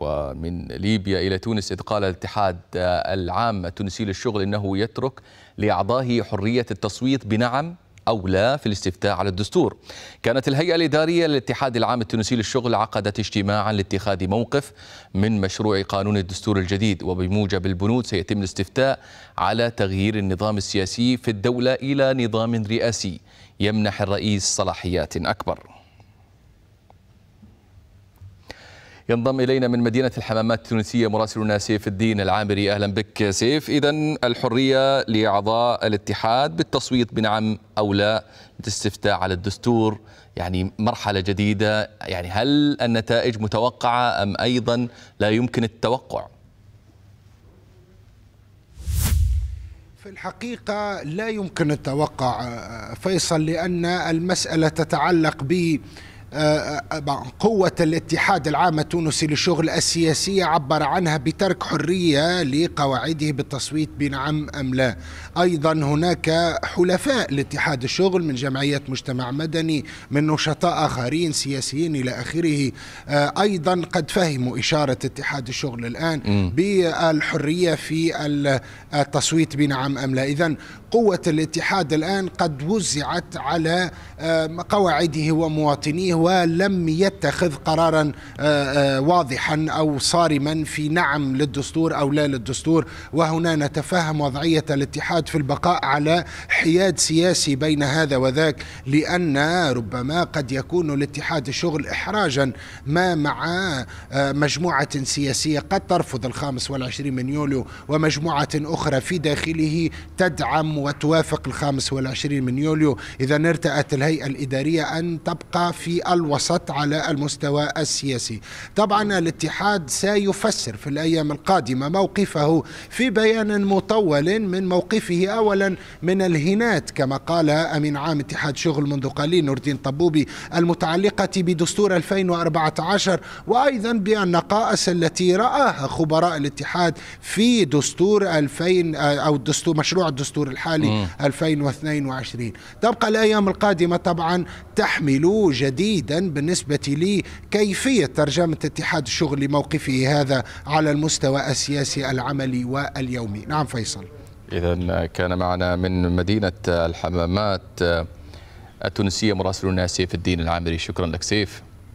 ومن ليبيا إلى تونس إذ قال الاتحاد العام التونسي للشغل إنه يترك لأعضائه حرية التصويت بنعم أو لا في الاستفتاء على الدستور كانت الهيئة الإدارية للاتحاد العام التونسي للشغل عقدت اجتماعا لاتخاذ موقف من مشروع قانون الدستور الجديد وبموجب البنود سيتم الاستفتاء على تغيير النظام السياسي في الدولة إلى نظام رئاسي يمنح الرئيس صلاحيات أكبر ينضم إلينا من مدينة الحمامات التونسية مراسلنا سيف الدين العامري أهلا بك سيف إذا الحرية لأعضاء الاتحاد بالتصويت بنعم أو لا استفتاء على الدستور يعني مرحلة جديدة يعني هل النتائج متوقعة أم أيضا لا يمكن التوقع؟ في الحقيقة لا يمكن التوقع فيصل لأن المسألة تتعلق ب آه، آه، آه، قوة الاتحاد العام التونسي للشغل السياسية عبر عنها بترك حرية لقواعده بالتصويت بنعم أم لا أيضا هناك حلفاء لاتحاد الشغل من جمعية مجتمع مدني من نشطاء آخرين سياسيين إلى آخره أيضا قد فهموا إشارة اتحاد الشغل الآن بالحرية في التصويت بنعم أم لا إذا قوة الاتحاد الآن قد وزعت على قواعده ومواطنيه ولم يتخذ قرارا آه، آه، واضحا او صارما في نعم للدستور او لا للدستور وهنا نتفهم وضعيه الاتحاد في البقاء على حياد سياسي بين هذا وذاك لان ربما قد يكون الاتحاد الشغل احراجا ما مع آه، مجموعه سياسيه قد ترفض الخامس والعشرين من يوليو ومجموعه اخرى في داخله تدعم وتوافق الخامس والعشرين من يوليو اذا ارتأت الهيئه الاداريه ان تبقى في الوسط على المستوى السياسي طبعا الاتحاد سيفسر في الأيام القادمة موقفه في بيان مطول من موقفه أولا من الهنات كما قال أمين عام اتحاد شغل منذ قليل نور الدين طبوبي المتعلقة بدستور 2014 وأيضا بالنقائص التي رآها خبراء الاتحاد في دستور 2000 أو دستور مشروع الدستور الحالي م. 2022 تبقى الأيام القادمة طبعا تحمل جديد تحديدا بالنسبة لي كيفية ترجمة اتحاد الشغل لموقفه هذا على المستوى السياسي العملي واليومي نعم فيصل إذا كان معنا من مدينة الحمامات التونسية مراسلنا سيف الدين العامري شكرا لك سيف